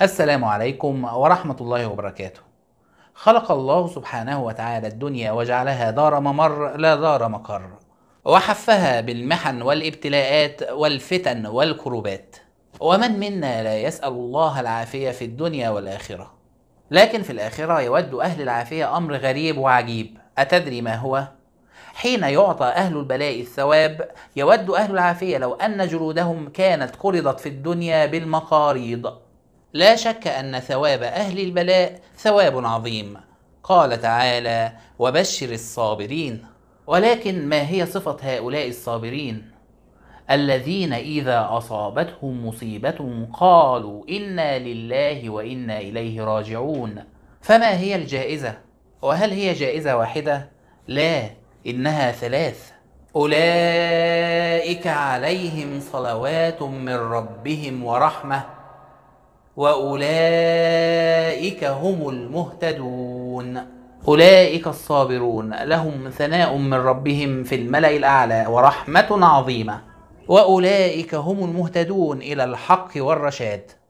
السلام عليكم ورحمة الله وبركاته. خلق الله سبحانه وتعالى الدنيا وجعلها دار ممر لا دار مقر، وحفها بالمحن والابتلاءات والفتن والكروبات، ومن منا لا يسأل الله العافية في الدنيا والآخرة. لكن في الآخرة يود أهل العافية أمر غريب وعجيب، أتدري ما هو؟ حين يعطى أهل البلاء الثواب يود أهل العافية لو أن جلودهم كانت قرضت في الدنيا بالمقاريض لا شك ان ثواب اهل البلاء ثواب عظيم قال تعالى وبشر الصابرين ولكن ما هي صفه هؤلاء الصابرين الذين اذا اصابتهم مصيبه قالوا انا لله وانا اليه راجعون فما هي الجائزه وهل هي جائزه واحده لا انها ثلاث اولئك عليهم صلوات من ربهم ورحمه وأولئك هم المهتدون أولئك الصابرون لهم ثناء من ربهم في الملأ الأعلى ورحمة عظيمة وأولئك هم المهتدون إلى الحق والرشاد